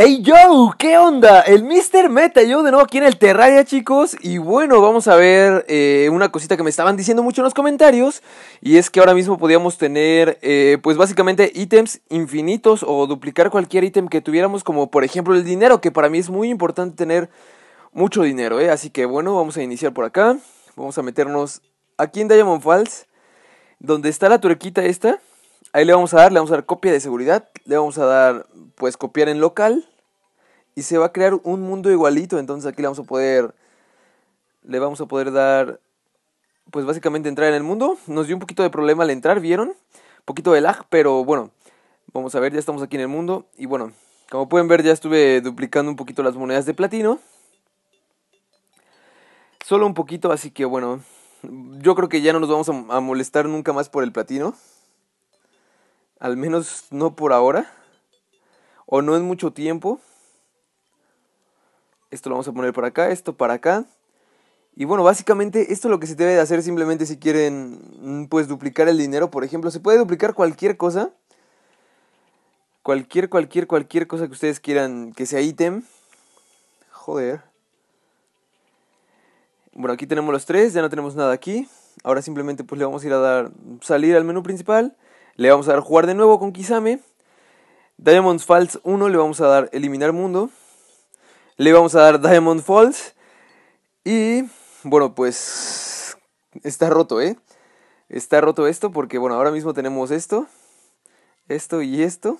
Hey yo, ¿qué onda? El Mr. Meta, yo de nuevo aquí en el Terraria, chicos. Y bueno, vamos a ver eh, una cosita que me estaban diciendo mucho en los comentarios. Y es que ahora mismo podíamos tener, eh, pues básicamente, ítems infinitos o duplicar cualquier ítem que tuviéramos, como por ejemplo el dinero, que para mí es muy importante tener mucho dinero, eh. Así que bueno, vamos a iniciar por acá. Vamos a meternos aquí en Diamond Falls, donde está la turquita esta. Ahí le vamos a dar, le vamos a dar copia de seguridad, le vamos a dar pues copiar en local y se va a crear un mundo igualito, entonces aquí le vamos a poder le vamos a poder dar pues básicamente entrar en el mundo. Nos dio un poquito de problema al entrar, ¿vieron? Un poquito de lag, pero bueno, vamos a ver, ya estamos aquí en el mundo y bueno, como pueden ver ya estuve duplicando un poquito las monedas de platino. Solo un poquito, así que bueno, yo creo que ya no nos vamos a, molestar nunca más por el platino. Al menos no por ahora. O no en mucho tiempo. Esto lo vamos a poner para acá, esto para acá. Y bueno, básicamente esto es lo que se debe de hacer simplemente si quieren mm, pues duplicar el dinero, por ejemplo. Se puede duplicar cualquier cosa. Cualquier, cualquier, cualquier cosa que ustedes quieran que sea ítem. Joder. Bueno, aquí tenemos los tres, ya no tenemos nada aquí. Ahora simplemente pues le vamos a ir a dar salir al menú principal. Le vamos a dar jugar de nuevo con Kisame. Diamond Falls 1 le vamos a dar eliminar mundo. Le vamos a dar Diamond Falls. Y bueno, pues está roto, ¿eh? Está roto esto porque bueno, ahora mismo tenemos esto. Esto y esto.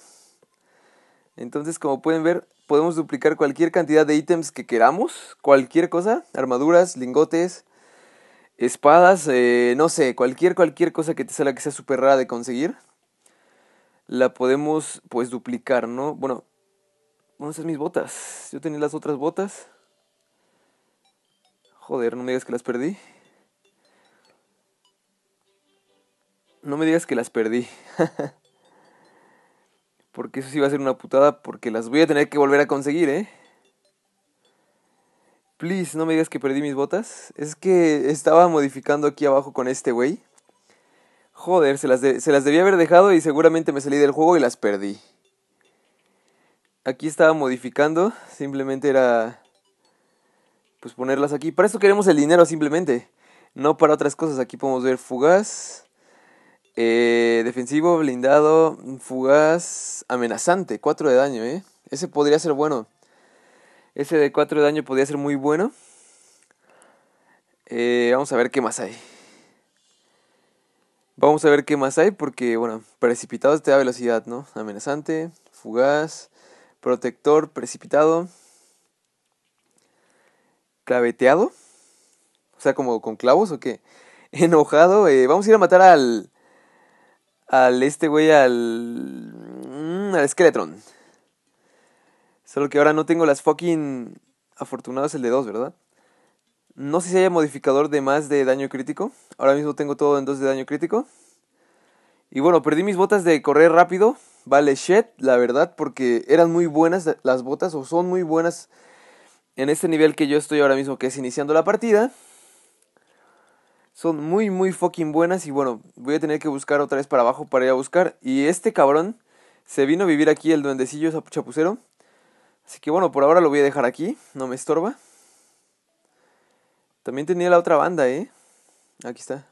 Entonces, como pueden ver, podemos duplicar cualquier cantidad de ítems que queramos. Cualquier cosa. Armaduras, lingotes, espadas, eh, no sé, cualquier, cualquier cosa que te salga que sea súper rara de conseguir la podemos pues duplicar, ¿no? Bueno, a hacer mis botas. Yo tenía las otras botas. Joder, no me digas que las perdí. No me digas que las perdí. porque eso sí va a ser una putada porque las voy a tener que volver a conseguir, ¿eh? Please, no me digas que perdí mis botas. Es que estaba modificando aquí abajo con este güey. Joder, se las, se las debía haber dejado y seguramente me salí del juego y las perdí. Aquí estaba modificando, simplemente era pues ponerlas aquí. Para eso queremos el dinero simplemente, no para otras cosas. Aquí podemos ver fugaz, eh, defensivo, blindado, fugaz, amenazante, 4 de daño, ¿eh? Ese podría ser bueno. Ese de 4 de daño podría ser muy bueno. Eh, vamos a ver qué más hay. Vamos a ver qué más hay porque, bueno, precipitado te da velocidad, ¿no? Amenazante, fugaz, protector, precipitado, claveteado, o sea, como con clavos o qué, enojado, eh, vamos a ir a matar al, al este güey, al, mm, al Skeletron. Solo que ahora no tengo las fucking afortunadas el de dos, ¿verdad? No sé si haya modificador de más de daño crítico. Ahora mismo tengo todo en 2 de daño crítico. Y bueno, perdí mis botas de correr rápido. Vale, shit, la verdad, porque eran muy buenas las botas o son muy buenas en este nivel que yo estoy ahora mismo, que es iniciando la partida. Son muy, muy fucking buenas y bueno, voy a tener que buscar otra vez para abajo para ir a buscar. Y este cabrón se vino a vivir aquí, el duendecillo chapucero. Así que bueno, por ahora lo voy a dejar aquí, no me estorba. También tenía la otra banda, ¿eh? Aquí está.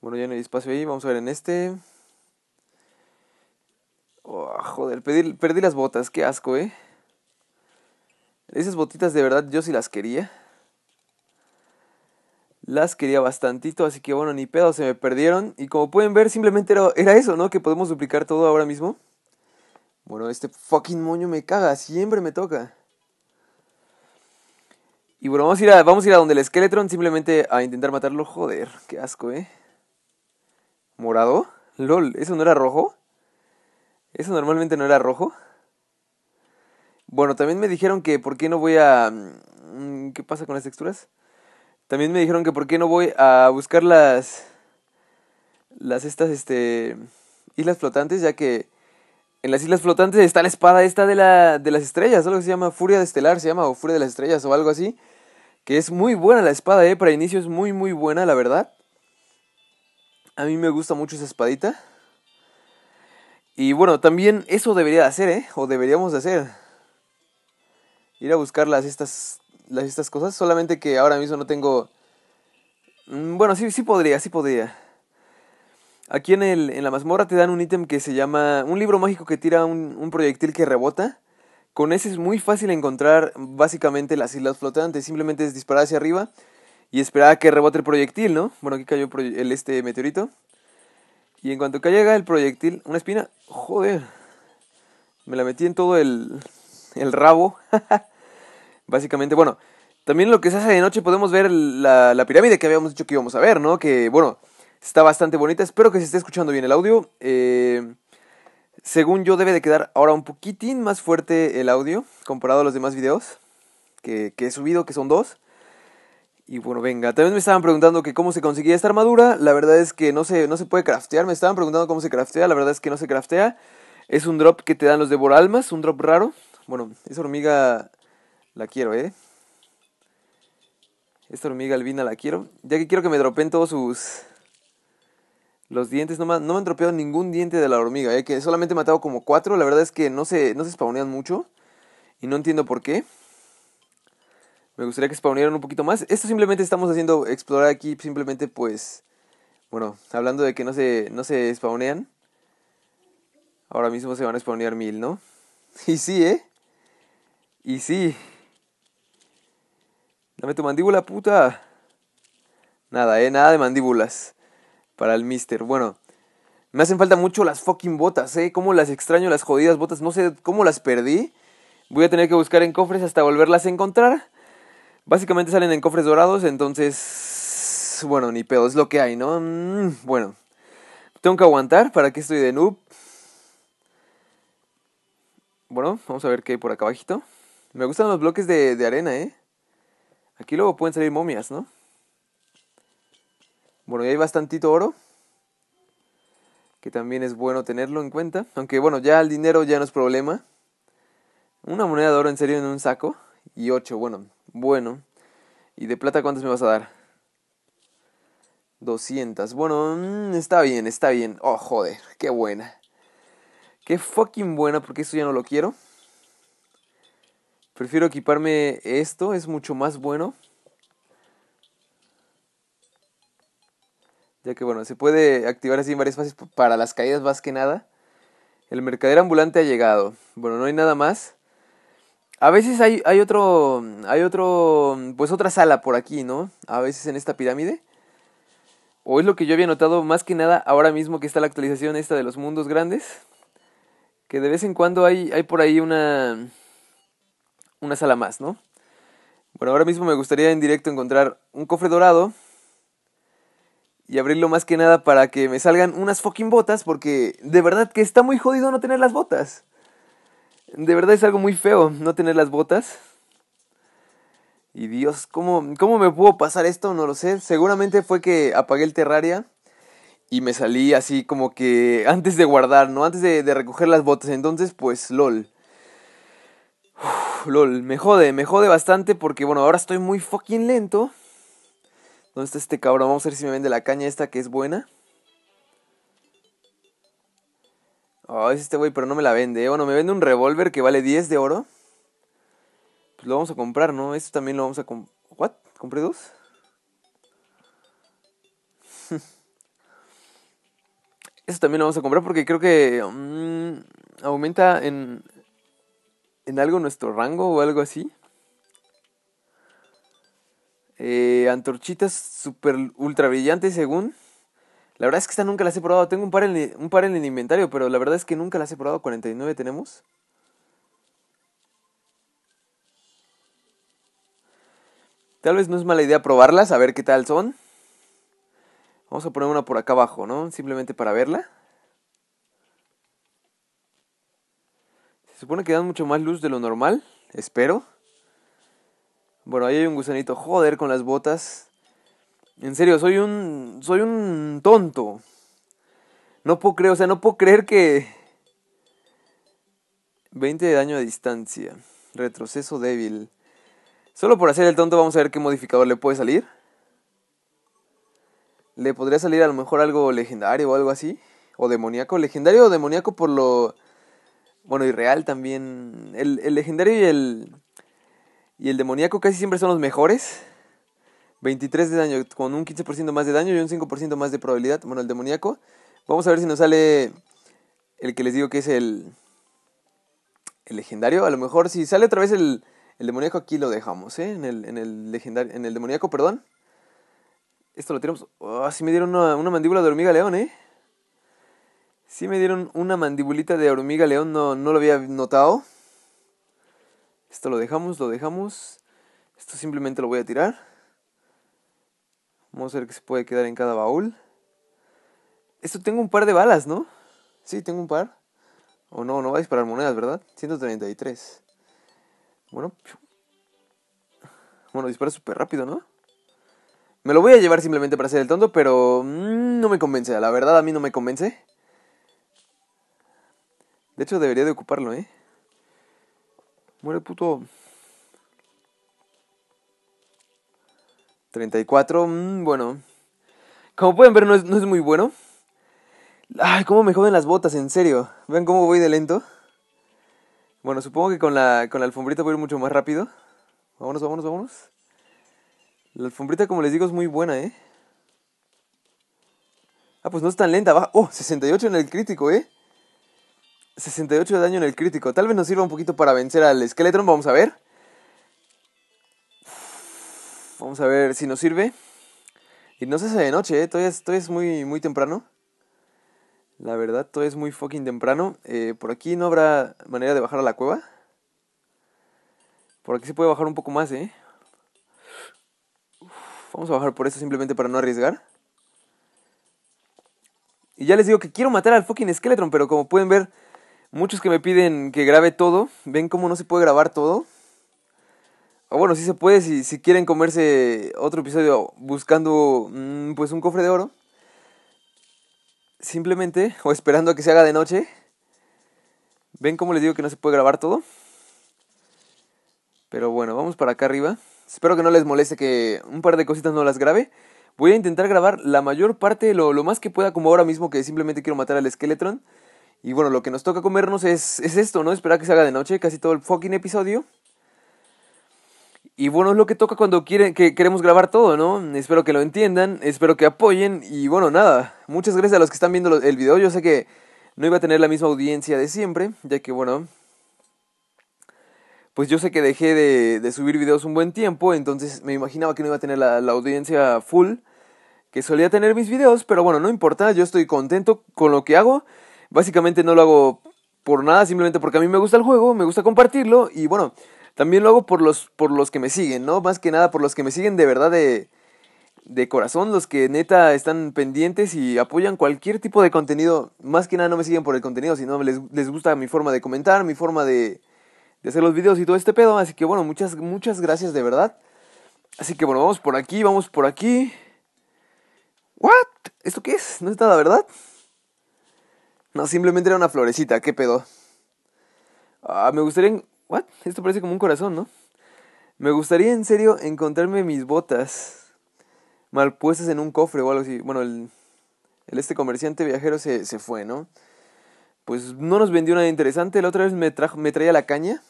Bueno, ya no hay espacio ahí. Vamos a ver en este. Oh, joder, perdí, las botas. Qué asco, ¿eh? Esas botitas de verdad yo sí las quería. Las quería bastantito, así que bueno, ni pedo, se me perdieron. Y como pueden ver, simplemente era eso, ¿no? Que podemos duplicar todo ahora mismo. Bueno, este fucking moño me caga, siempre me toca. Y bueno, vamos a ir a, vamos a, ir a donde el Skeletron simplemente a intentar matarlo. Joder, qué asco, ¿eh? ¿Morado? LOL, ¿eso no era rojo? ¿Eso normalmente no era rojo? Bueno, también me dijeron que por qué no voy a... Mm, ¿Qué pasa con las texturas? También me dijeron que por qué no voy a buscar las... Las estas, este... Islas flotantes, ya que... En las islas flotantes está la espada esta de, la, de las estrellas, algo que se llama Furia de Estelar, se llama, o Furia de las Estrellas, o algo así que es muy buena la espada, ¿eh? Para inicio es muy, muy buena, la verdad. A mí me gusta mucho esa espadita. Y bueno, también eso debería de hacer, ¿eh? O deberíamos de hacer. Ir a buscar las estas, las, estas cosas. Solamente que ahora mismo no tengo... Mm, bueno, sí, sí podría, sí podría. Aquí en, el, en la mazmorra te dan un ítem que se llama... Un libro mágico que tira un proyectil que rebota. Con ese es muy fácil encontrar básicamente las islas flotantes. Simplemente es disparar hacia arriba y esperar a que rebote el proyectil, ¿no? Bueno, aquí cayó el este meteorito. Y en cuanto caiga el proyectil, una espina, joder, me la metí en todo el, el rabo. básicamente, bueno, también lo que se hace de noche podemos ver la, la, pirámide que habíamos dicho que íbamos a ver, ¿no? Que bueno, está bastante bonita. Espero que se esté escuchando bien el audio. Eh, según yo debe de quedar ahora un poquitín más fuerte el audio comparado a los demás videos que, he subido, que son dos. Y bueno, venga, también me estaban preguntando que cómo se conseguía esta armadura. La verdad es que no se, no se puede craftear. Me estaban preguntando cómo se craftea. La verdad es que no se craftea. Es un drop que te dan los devoralmas, un drop raro. Bueno, esa hormiga la quiero, ¿eh? Esta hormiga albina la quiero. Ya que quiero que me dropen todos sus, los dientes, no me, no me han tropeado ningún diente de la hormiga, eh, que solamente he matado como cuatro. La verdad es que no se, no se spawnean mucho. Y no entiendo por qué. Me gustaría que spawnearan un poquito más. Esto simplemente estamos haciendo explorar aquí. Simplemente pues... Bueno, hablando de que no se, no se spawnean. Ahora mismo se van a spawnear mil, ¿no? Y sí, ¿eh? Y sí. Dame tu mandíbula, puta. Nada, ¿eh? Nada de mandíbulas para el mister. Bueno, me hacen falta mucho las fucking botas, ¿eh? Cómo las extraño, las jodidas botas. No sé cómo las perdí. Voy a tener que buscar en cofres hasta volverlas a encontrar. Básicamente salen en cofres dorados, entonces... Bueno, ni pedo, es lo que hay, ¿no? Mm, bueno. Tengo que aguantar, ¿para que estoy de noob? Bueno, vamos a ver qué hay por acá abajito. Me gustan los bloques de, de arena, ¿eh? Aquí luego pueden salir momias, ¿no? Bueno, hay bastantito oro, que también es bueno tenerlo en cuenta. Aunque bueno, ya el dinero ya no es problema. Una moneda de oro en serio en un saco. Y ocho, bueno, bueno. ¿Y de plata cuántas me vas a dar? 200. Bueno, mm, está bien, está bien. Oh, joder, qué buena. Qué fucking buena, porque esto ya no lo quiero. Prefiero equiparme esto, es mucho más bueno. que bueno, se puede activar así en varias fases para las caídas más que nada. El mercader ambulante ha llegado. Bueno, no hay nada más. A veces hay, hay otro, hay otro, pues otra sala por aquí, ¿no? A veces en esta pirámide. O es lo que yo había notado más que nada ahora mismo que está la actualización esta de los mundos grandes. Que de vez en cuando hay, hay por ahí una, una sala más, ¿no? Bueno, ahora mismo me gustaría en directo encontrar un cofre dorado y abrirlo más que nada para que me salgan unas fucking botas, porque de verdad que está muy jodido no tener las botas. De verdad es algo muy feo no tener las botas. Y Dios, ¿cómo, me pudo pasar esto? No lo sé. Seguramente fue que apagué el terraria y me salí así como que antes de guardar, ¿no? Antes de, recoger las botas. Entonces, pues, lol. lol, me jode, me jode bastante porque, bueno, ahora estoy muy fucking lento. ¿Dónde está este cabrón? Vamos a ver si me vende la caña esta que es buena. Oh, es este güey, pero no me la vende. ¿eh? Bueno, me vende un revólver que vale 10 de oro. Pues lo vamos a comprar, ¿no? Esto también lo vamos a comprar. ¿What? ¿Compré dos? Esto también lo vamos a comprar porque creo que mm, aumenta en, en algo nuestro rango o algo así. Eh, antorchitas super ultra brillantes según. La verdad es que esta nunca las he probado. Tengo un par, en, un par en el inventario, pero la verdad es que nunca las he probado. 49 tenemos. Tal vez no es mala idea probarlas, a ver qué tal son. Vamos a poner una por acá abajo, ¿no? Simplemente para verla. Se supone que dan mucho más luz de lo normal, espero. Bueno, ahí hay un gusanito. Joder con las botas. En serio, soy un. Soy un tonto. No puedo creer, o sea, no puedo creer que. 20 de daño a distancia. Retroceso débil. Solo por hacer el tonto vamos a ver qué modificador le puede salir. Le podría salir a lo mejor algo legendario o algo así. O demoníaco. Legendario o demoníaco por lo... Bueno, y real también. el legendario y el... Y el demoníaco casi siempre son los mejores. 23 de daño, con un 15% más de daño y un 5% más de probabilidad. Bueno, el demoníaco. Vamos a ver si nos sale el que les digo que es el, el legendario. A lo mejor si sale otra vez el, el demoníaco, aquí lo dejamos, ¿eh? En el, legendario, en el demoníaco, perdón. Esto lo tiramos. Ah, ¿Si me dieron una, mandíbula de hormiga león, ¿eh? Sí me dieron una mandibulita de hormiga león, no, no lo había notado. Esto lo dejamos, lo dejamos. Esto simplemente lo voy a tirar. Vamos a ver qué se puede quedar en cada baúl. Esto tengo un par de balas, ¿no? Sí, tengo un par. O no, no va a disparar monedas, ¿verdad? 133. Bueno. Bueno, dispara súper rápido, ¿no? Me lo voy a llevar simplemente para hacer el tonto, pero mm, no me convence. La verdad, a mí no me convence. De hecho, debería de ocuparlo, ¿eh? Muere puto. 34, mmm, bueno. Como pueden ver, no es, no es, muy bueno. Ay, cómo me joden las botas, en serio. Vean cómo voy de lento. Bueno, supongo que con la, con la alfombrita voy a ir mucho más rápido. Vámonos, vámonos, vámonos. La alfombrita, como les digo, es muy buena, ¿eh? Ah, pues no es tan lenta. va Oh, 68 en el crítico, ¿eh? 68 de daño en el crítico. Tal vez nos sirva un poquito para vencer al Skeletron. Vamos a ver. Vamos a ver si nos sirve. Y no se hace de noche, ¿eh? Todavía, es muy, muy temprano. La verdad, todo es muy fucking temprano. Eh, por aquí no habrá manera de bajar a la cueva. Por aquí se puede bajar un poco más, ¿eh? vamos a bajar por eso simplemente para no arriesgar. Y ya les digo que quiero matar al fucking Skeletron, pero como pueden ver, Muchos que me piden que grabe todo, ven cómo no se puede grabar todo. O bueno, sí se puede si, si quieren comerse otro episodio buscando mm, pues un cofre de oro. Simplemente, o esperando a que se haga de noche. ¿Ven cómo les digo que no se puede grabar todo? Pero bueno, vamos para acá arriba. Espero que no les moleste que un par de cositas no las grabe. Voy a intentar grabar la mayor parte, lo, lo más que pueda, como ahora mismo que simplemente quiero matar al Skeletron. Y bueno, lo que nos toca comernos es, esto, ¿no? Esperar que se haga de noche, casi todo el fucking episodio. Y bueno, es lo que toca cuando quieren, que queremos grabar todo, ¿no? Espero que lo entiendan, espero que apoyen. Y bueno, nada, muchas gracias a los que están viendo el video. Yo sé que no iba a tener la misma audiencia de siempre, ya que bueno, pues yo sé que dejé de, subir videos un buen tiempo, entonces me imaginaba que no iba a tener la, la, audiencia full que solía tener mis videos, pero bueno, no importa, yo estoy contento con lo que hago básicamente no lo hago por nada, simplemente porque a mí me gusta el juego, me gusta compartirlo y bueno, también lo hago por los, por los que me siguen, ¿no? Más que nada por los que me siguen de verdad de, de corazón, los que neta están pendientes y apoyan cualquier tipo de contenido. Más que nada no me siguen por el contenido, sino les, les gusta mi forma de comentar, mi forma de, de hacer los videos y todo este pedo. Así que bueno, muchas, muchas gracias de verdad. Así que bueno, vamos por aquí, vamos por aquí. ¿What? ¿Esto qué es? No es nada, ¿verdad? No, simplemente era una florecita, qué pedo. Ah, me gustaría... ¿What? Esto parece como un corazón, ¿no? Me gustaría en serio encontrarme mis botas mal puestas en un cofre o algo así. Bueno, el, este comerciante viajero se, se, fue, ¿no? Pues no nos vendió nada interesante. La otra vez me, trajo, me traía la caña.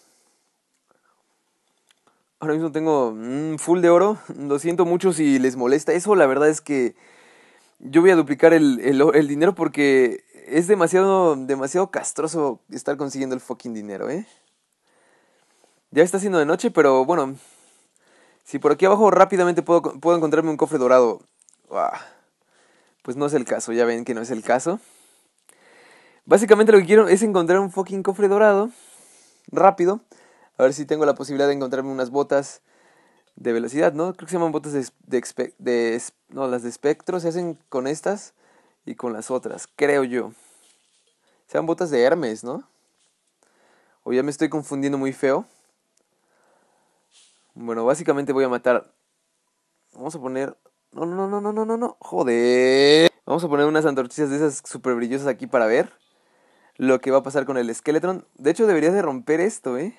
Ahora mismo tengo un mm, full de oro. Lo siento mucho si les molesta. Eso la verdad es que yo voy a duplicar el, el, dinero porque es demasiado, demasiado castroso estar consiguiendo el fucking dinero, ¿eh? Ya está siendo de noche, pero bueno. Si por aquí abajo rápidamente puedo, encontrarme un cofre dorado. pues no es el caso, ya ven que no es el caso. Básicamente lo que quiero es encontrar un fucking cofre dorado. Rápido. A ver si tengo la posibilidad de encontrarme unas botas de velocidad, ¿no? Creo que se llaman botas de, de, No, las de espectro se hacen con estas y con las otras, creo yo. Sean botas de Hermes, ¿no? O ya me estoy confundiendo muy feo. Bueno, básicamente voy a matar... Vamos a poner... No, no, no, no, no, no, no. Joder. Vamos a poner unas antorchillas de esas super brillosas aquí para ver lo que va a pasar con el Skeletron. De hecho, deberías de romper esto, ¿eh?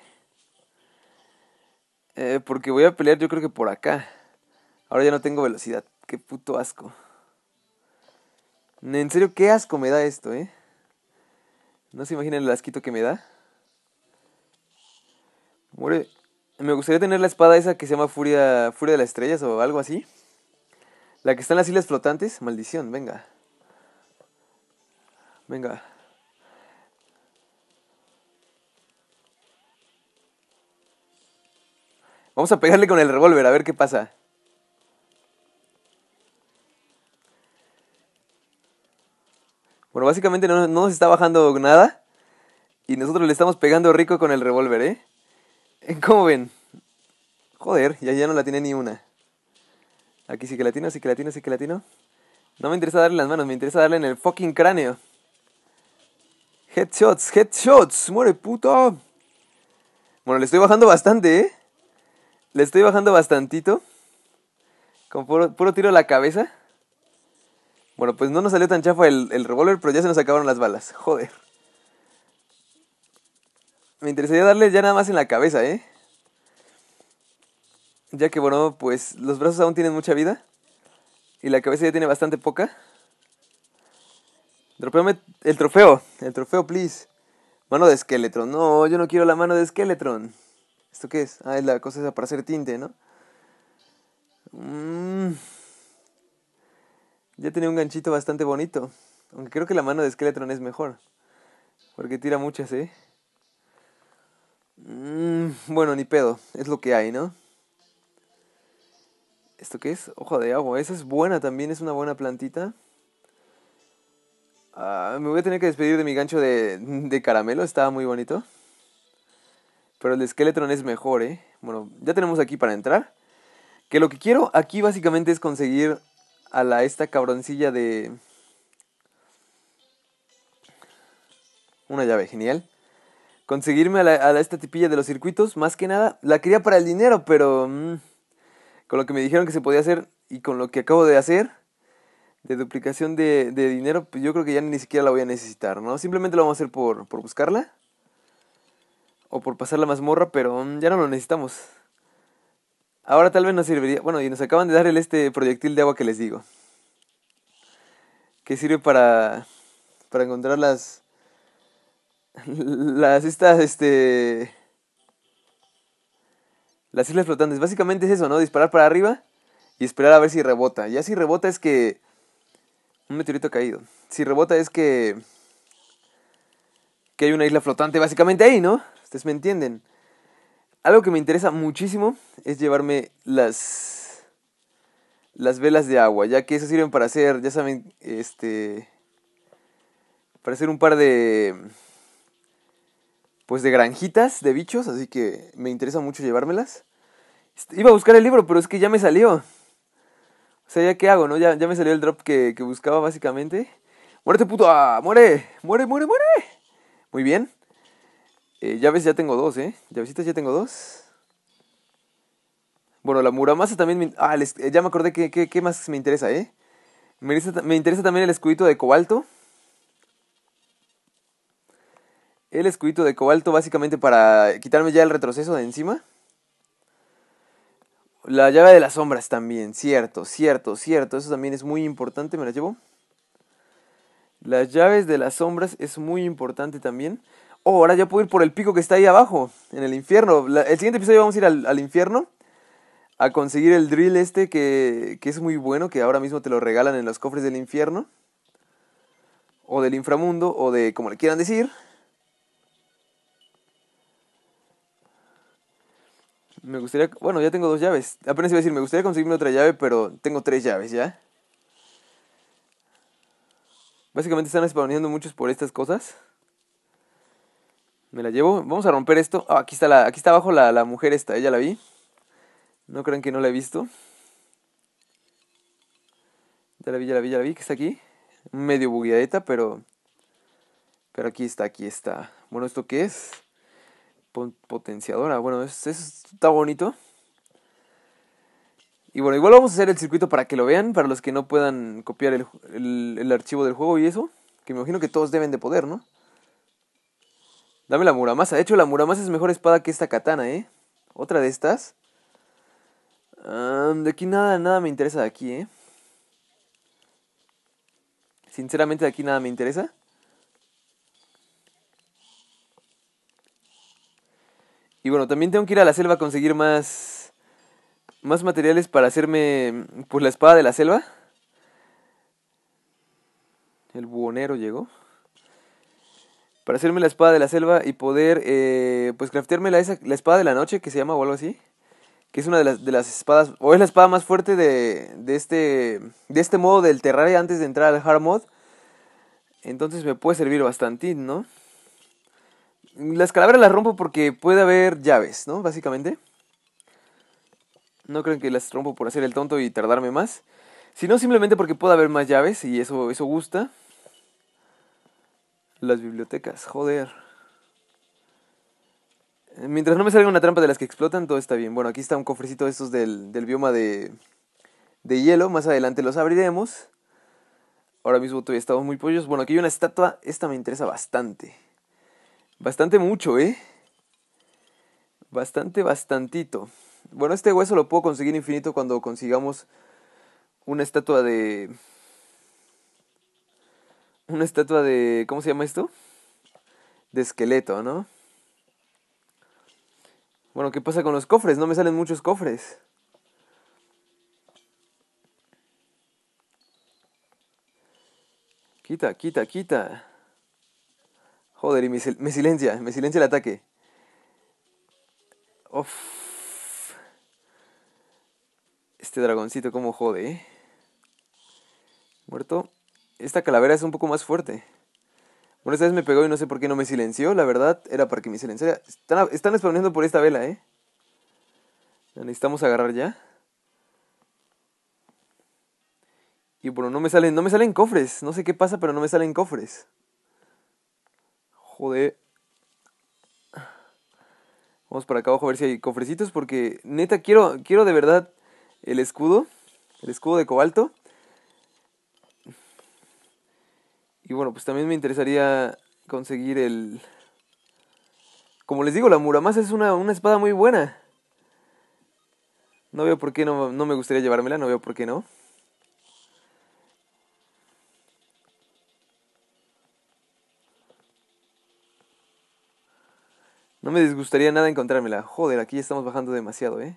Eh, porque voy a pelear yo creo que por acá. Ahora ya no tengo velocidad. Qué puto asco. En serio, qué asco me da esto, ¿eh? No se imaginan el asquito que me da. Muere. Me gustaría tener la espada esa que se llama Furia, Furia de las Estrellas o algo así. La que está en las islas flotantes. Maldición, venga. Venga. Vamos a pegarle con el revólver, a ver qué pasa. Bueno, básicamente no, nos está bajando nada. Y nosotros le estamos pegando rico con el revólver, ¿eh? ¿eh? ¿Cómo ven? Joder, ya, ya no la tiene ni una. Aquí sí que la tiene, sí que la tiene, sí que la tiene. No me interesa darle las manos, me interesa darle en el fucking cráneo. Headshots, headshots, muere puto. Bueno, le estoy bajando bastante, ¿eh? Le estoy bajando bastantito. Con puro, tiro a la cabeza. Bueno, pues no nos salió tan chafa el, revólver, pero ya se nos acabaron las balas. Joder. Me interesaría darle ya nada más en la cabeza, ¿eh? Ya que, bueno, pues los brazos aún tienen mucha vida. Y la cabeza ya tiene bastante poca. el trofeo. El trofeo, please. Mano de esqueletron. No, yo no quiero la mano de esqueletron. ¿Esto qué es? Ah, es la cosa esa para hacer tinte, ¿no? Mm. Ya tenía un ganchito bastante bonito. Aunque creo que la mano de Skeletron es mejor. Porque tira muchas, ¿eh? Mm, bueno, ni pedo. Es lo que hay, ¿no? ¿Esto qué es? Ojo de agua. Esa es buena también, es una buena plantita. Ah, me voy a tener que despedir de mi gancho de, de caramelo, estaba muy bonito. Pero el de es mejor, ¿eh? Bueno, ya tenemos aquí para entrar. Que lo que quiero aquí básicamente es conseguir a la esta cabroncilla de... Una llave, genial. Conseguirme a, la, esta tipilla de los circuitos, más que nada. La quería para el dinero, pero... Mm, con lo que me dijeron que se podía hacer y con lo que acabo de hacer de duplicación de, dinero, pues yo creo que ya ni siquiera la voy a necesitar, ¿no? Simplemente lo vamos a hacer por buscarla o por pasar la mazmorra, pero mm, ya no lo necesitamos. Ahora tal vez nos serviría. Bueno, y nos acaban de dar el este proyectil de agua que les digo. Que sirve para. para encontrar las. Las estas, este. Las islas flotantes. Básicamente es eso, ¿no? Disparar para arriba y esperar a ver si rebota. Ya si rebota es que. Un meteorito caído. Si rebota es que. Que hay una isla flotante básicamente ahí, ¿no? me entienden? Algo que me interesa muchísimo es llevarme las, las velas de agua, ya que eso sirven para hacer, ya saben, este, para hacer un par de, pues de granjitas de bichos, así que me interesa mucho llevármelas. Este, iba a buscar el libro, pero es que ya me salió. O sea, ¿ya qué hago, no? Ya, ya me salió el drop que, buscaba, básicamente. ¡Muérete, puto! ¡Ah, ¡Muere! ¡Muere, muere, muere! Muy bien llaves eh, ya tengo dos, ¿eh? Llavecitas ya tengo dos. Bueno, la Muramasa también Ah, eh, ya me acordé qué más me interesa, ¿eh? Me interesa, me interesa también el escudito de cobalto. El escudito de cobalto básicamente para quitarme ya el retroceso de encima. La llave de las sombras también, cierto, cierto, cierto. Eso también es muy importante, me la llevo. Las llaves de las sombras es muy importante también oh, ahora ya puedo ir por el pico que está ahí abajo, en el infierno. el siguiente episodio vamos a ir al, infierno a conseguir el drill este que, es muy bueno, que ahora mismo te lo regalan en los cofres del infierno. O del inframundo, o de como le quieran decir. Me gustaría... Bueno, ya tengo dos llaves. Apenas iba a decir, me gustaría conseguirme otra llave, pero tengo tres llaves ya. Básicamente están spawneando muchos por estas cosas. Me la llevo. Vamos a romper esto. Ah, aquí está la, aquí está abajo la, mujer esta. Ella la vi. No crean que no la he visto. Ya la vi, ya la vi, ya la vi, que está aquí. Medio bugueadita pero. Pero aquí está, aquí está. Bueno, ¿esto qué es? Potenciadora. Bueno, eso, está bonito. Y bueno, igual vamos a hacer el circuito para que lo vean, para los que no puedan copiar el archivo del juego y eso. Que me imagino que todos deben de poder, ¿no? Dame la Muramasa. De hecho, la Muramasa es mejor espada que esta katana, ¿eh? Otra de estas. de aquí nada, nada me interesa de aquí, ¿eh? Sinceramente de aquí nada me interesa. Y bueno, también tengo que ir a la selva a conseguir más... Más materiales para hacerme... Pues la espada de la selva. El buhonero llegó para hacerme la espada de la selva y poder, eh, pues, craftearme la, espada de la noche, que se llama o algo así, que es una de las, de las espadas, o es la espada más fuerte de, de, este, de este modo del Terraria antes de entrar al Hard Mod. Entonces me puede servir bastante, ¿no? Las calaveras las rompo porque puede haber llaves, ¿no? Básicamente. No creo que las rompo por hacer el tonto y tardarme más. Sino simplemente porque puede haber más llaves y eso, eso gusta. Las bibliotecas, joder. Eh, mientras no me salga una trampa de las que explotan, todo está bien. Bueno, aquí está un cofrecito de estos del, bioma de, de hielo. Más adelante los abriremos. Ahora mismo todavía estamos muy pollos. Bueno, aquí hay una estatua. Esta me interesa bastante. Bastante mucho, ¿eh? Bastante, bastantito. Bueno, este hueso lo puedo conseguir infinito cuando consigamos una estatua de, una estatua de, ¿cómo se llama esto? De esqueleto, ¿no? Bueno, ¿qué pasa con los cofres? No me salen muchos cofres. Quita, quita, quita. Joder, y me, silencia, me silencia el ataque. Uf. Este dragoncito como jode, ¿eh? Muerto. Esta calavera es un poco más fuerte. Bueno, esta vez me pegó y no sé por qué no me silenció. La verdad, era para que me silenciara. Están, están por esta vela, ¿eh? La necesitamos agarrar ya. Y bueno, no me salen, no me salen cofres. No sé qué pasa, pero no me salen cofres. Joder. Vamos para acá abajo a ver si hay cofrecitos porque neta quiero, quiero de verdad el escudo, el escudo de cobalto. Y bueno, pues también me interesaría conseguir el... Como les digo, la Muramasa es una, una espada muy buena. No veo por qué no, me gustaría llevármela, no veo por qué no. No me disgustaría nada encontrármela. Joder, aquí estamos bajando demasiado, ¿eh?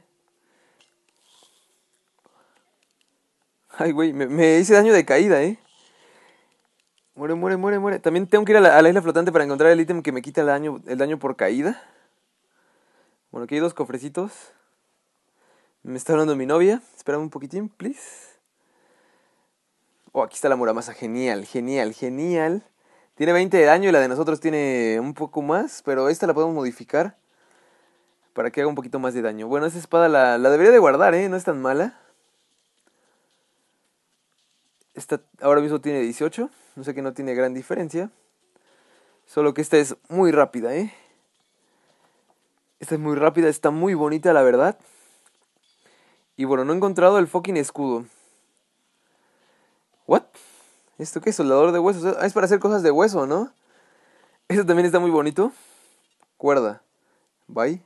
Ay, güey, me, hice daño de caída, ¿eh? Muere, muere, muere, muere. También tengo que ir a la, isla flotante para encontrar el ítem que me quita el daño, el daño por caída. Bueno, aquí hay dos cofrecitos. Me está hablando mi novia. Espérame un poquitín, please. Oh, aquí está la muramasa. Genial, genial, genial. Tiene 20 de daño y la de nosotros tiene un poco más, pero esta la podemos modificar para que haga un poquito más de daño. Bueno, esa espada la, la debería de guardar, ¿eh? No es tan mala. Esta ahora mismo tiene 18, no sé que no tiene gran diferencia. Solo que esta es muy rápida, ¿eh? Esta es muy rápida, está muy bonita, la verdad. Y bueno, no he encontrado el fucking escudo. ¿What? ¿Esto qué es? Soldador de huesos. Ah, es para hacer cosas de hueso, ¿no? Esto también está muy bonito. Cuerda. Bye.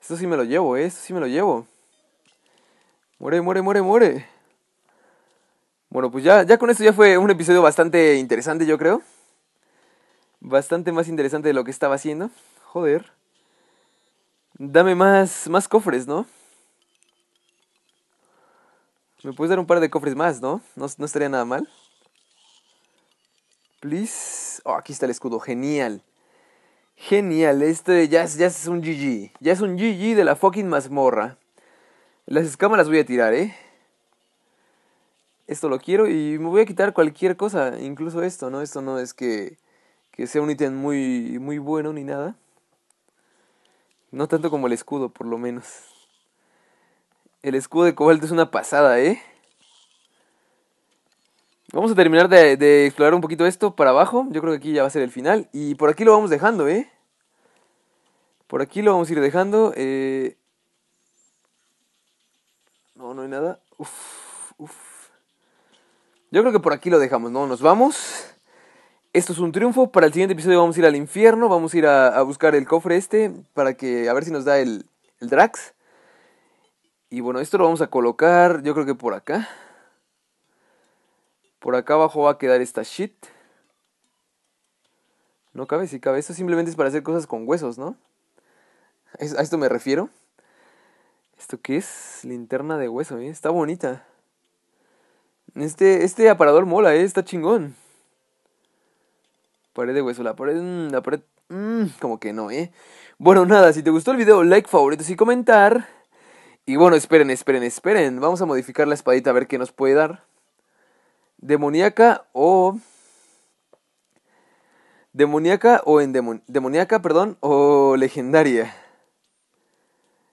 Esto sí me lo llevo, ¿eh? Esto sí me lo llevo. Muere, muere, muere, muere. Bueno, pues ya, ya con esto ya fue un episodio bastante interesante, yo creo. Bastante más interesante de lo que estaba haciendo. Joder. Dame más, más cofres, ¿no? Me puedes dar un par de cofres más, ¿no? No, estaría nada mal. Please. Oh, aquí está el escudo. Genial. Genial. Este ya es, ya es un GG. Ya es un GG de la fucking mazmorra. Las las voy a tirar, ¿eh? esto lo quiero y me voy a quitar cualquier cosa, incluso esto, ¿no? Esto no es que, que sea un ítem muy, muy bueno ni nada. No tanto como el escudo, por lo menos. El escudo de cobalto es una pasada, ¿eh? Vamos a terminar de, explorar un poquito esto para abajo. Yo creo que aquí ya va a ser el final. Y por aquí lo vamos dejando, ¿eh? Por aquí lo vamos a ir dejando. Eh. No, no hay nada. Uf, uf. Yo creo que por aquí lo dejamos, ¿no? Nos vamos. Esto es un triunfo. Para el siguiente episodio vamos a ir al infierno. Vamos a ir a, buscar el cofre este para que a ver si nos da el, el Drax. Y bueno, esto lo vamos a colocar, yo creo que por acá. Por acá abajo va a quedar esta shit. No cabe, sí cabe. Esto simplemente es para hacer cosas con huesos, ¿no? A esto me refiero. ¿Esto qué es? Linterna de hueso, ¿eh? Está bonita. Este, este, aparador mola, ¿eh? Está chingón. Pared de hueso, la pared... Mm, la pared... Mmm, como que no, ¿eh? Bueno, nada, si te gustó el video, like, favoritos y comentar. Y bueno, esperen, esperen, esperen. Vamos a modificar la espadita a ver qué nos puede dar. Demoníaca o... Demoníaca o en demoníaca, perdón, o legendaria.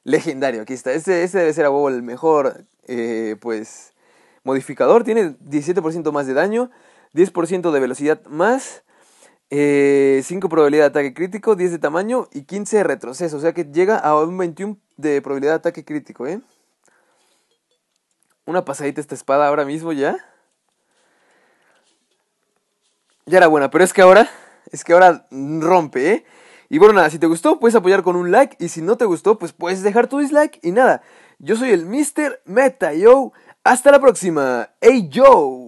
Legendario, aquí está. Ese, este debe ser a huevo el mejor, eh, pues modificador, tiene 17% más de daño, 10% de velocidad más, 5 eh, probabilidad de ataque crítico, 10 de tamaño y 15 de retroceso. O sea que llega a un 21 de probabilidad de ataque crítico, ¿eh? Una pasadita esta espada ahora mismo ya. Ya era buena, pero es que ahora, es que ahora rompe, ¿eh? Y bueno, nada, si te gustó, puedes apoyar con un like. Y si no te gustó, pues puedes dejar tu dislike. Y nada, yo soy el Mr. Meta, yo. Hasta la próxima. ¡Hey, Joe!